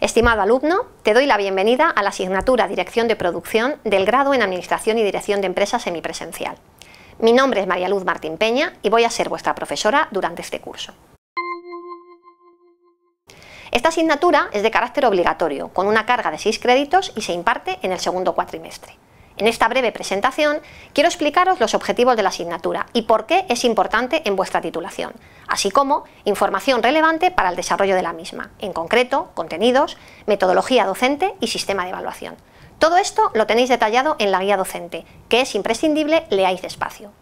Estimado alumno, te doy la bienvenida a la asignatura Dirección de Producción del grado en Administración y Dirección de Empresas Semipresencial. Mi nombre es María Luz Martín Peña y voy a ser vuestra profesora durante este curso. Esta asignatura es de carácter obligatorio, con una carga de seis créditos y se imparte en el segundo cuatrimestre. En esta breve presentación quiero explicaros los objetivos de la asignatura y por qué es importante en vuestra titulación, así como información relevante para el desarrollo de la misma, en concreto contenidos, metodología docente y sistema de evaluación. Todo esto lo tenéis detallado en la guía docente, que es imprescindible leáis despacio.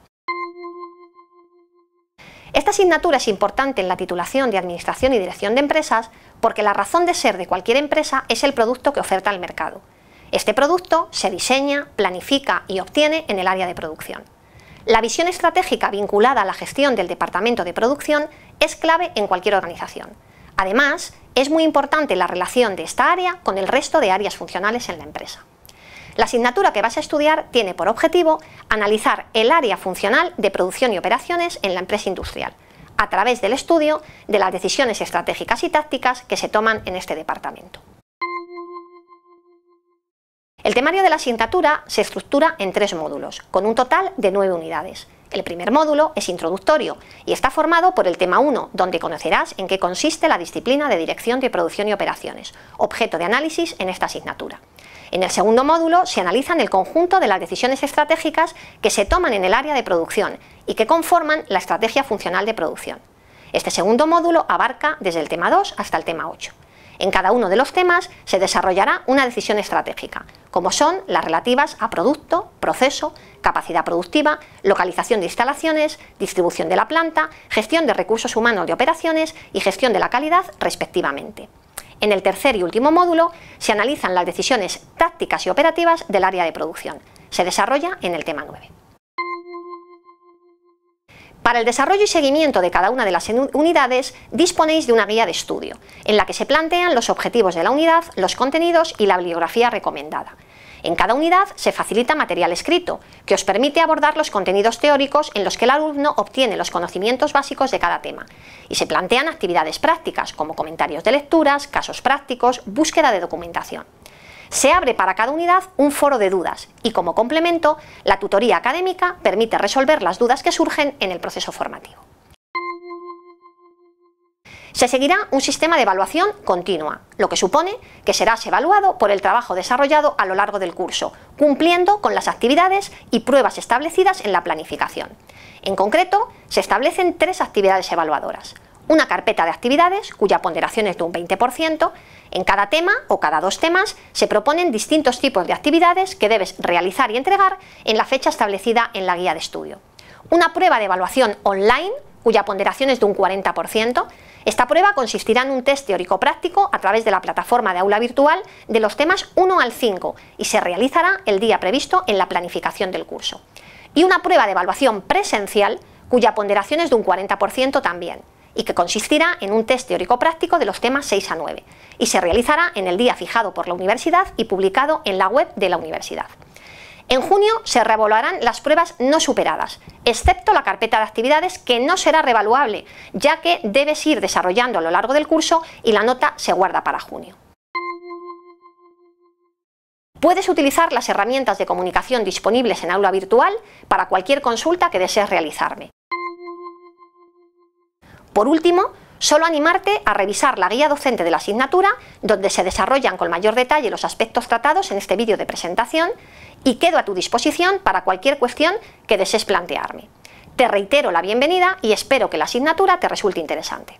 Esta asignatura es importante en la titulación de Administración y Dirección de Empresas porque la razón de ser de cualquier empresa es el producto que oferta al mercado. Este producto se diseña, planifica y obtiene en el área de producción. La visión estratégica vinculada a la gestión del departamento de producción es clave en cualquier organización. Además, es muy importante la relación de esta área con el resto de áreas funcionales en la empresa. La asignatura que vas a estudiar tiene por objetivo analizar el área funcional de producción y operaciones en la empresa industrial, a través del estudio de las decisiones estratégicas y tácticas que se toman en este departamento. El temario de la asignatura se estructura en tres módulos, con un total de nueve unidades. El primer módulo es introductorio y está formado por el tema 1, donde conocerás en qué consiste la disciplina de Dirección de Producción y Operaciones, objeto de análisis en esta asignatura. En el segundo módulo se analizan el conjunto de las decisiones estratégicas que se toman en el área de producción y que conforman la estrategia funcional de producción. Este segundo módulo abarca desde el tema 2 hasta el tema 8. En cada uno de los temas se desarrollará una decisión estratégica, como son las relativas a producto, proceso, capacidad productiva, localización de instalaciones, distribución de la planta, gestión de recursos humanos de operaciones y gestión de la calidad, respectivamente. En el tercer y último módulo se analizan las decisiones tácticas y operativas del área de producción. Se desarrolla en el tema 9. Para el desarrollo y seguimiento de cada una de las unidades disponéis de una guía de estudio, en la que se plantean los objetivos de la unidad, los contenidos y la bibliografía recomendada. En cada unidad se facilita material escrito, que os permite abordar los contenidos teóricos en los que el alumno obtiene los conocimientos básicos de cada tema, y se plantean actividades prácticas como comentarios de lecturas, casos prácticos, búsqueda de documentación se abre para cada unidad un foro de dudas y como complemento, la tutoría académica permite resolver las dudas que surgen en el proceso formativo. Se seguirá un sistema de evaluación continua, lo que supone que serás evaluado por el trabajo desarrollado a lo largo del curso, cumpliendo con las actividades y pruebas establecidas en la planificación. En concreto, se establecen tres actividades evaluadoras una carpeta de actividades cuya ponderación es de un 20%. En cada tema o cada dos temas se proponen distintos tipos de actividades que debes realizar y entregar en la fecha establecida en la guía de estudio. Una prueba de evaluación online cuya ponderación es de un 40%. Esta prueba consistirá en un test teórico práctico a través de la plataforma de aula virtual de los temas 1 al 5 y se realizará el día previsto en la planificación del curso. Y una prueba de evaluación presencial cuya ponderación es de un 40% también y que consistirá en un test teórico práctico de los temas 6 a 9 y se realizará en el día fijado por la universidad y publicado en la web de la universidad. En junio se reevaluarán las pruebas no superadas, excepto la carpeta de actividades que no será revaluable, ya que debes ir desarrollando a lo largo del curso y la nota se guarda para junio. Puedes utilizar las herramientas de comunicación disponibles en aula virtual para cualquier consulta que desees realizarme. Por último, Solo animarte a revisar la guía docente de la asignatura, donde se desarrollan con mayor detalle los aspectos tratados en este vídeo de presentación, y quedo a tu disposición para cualquier cuestión que desees plantearme. Te reitero la bienvenida y espero que la asignatura te resulte interesante.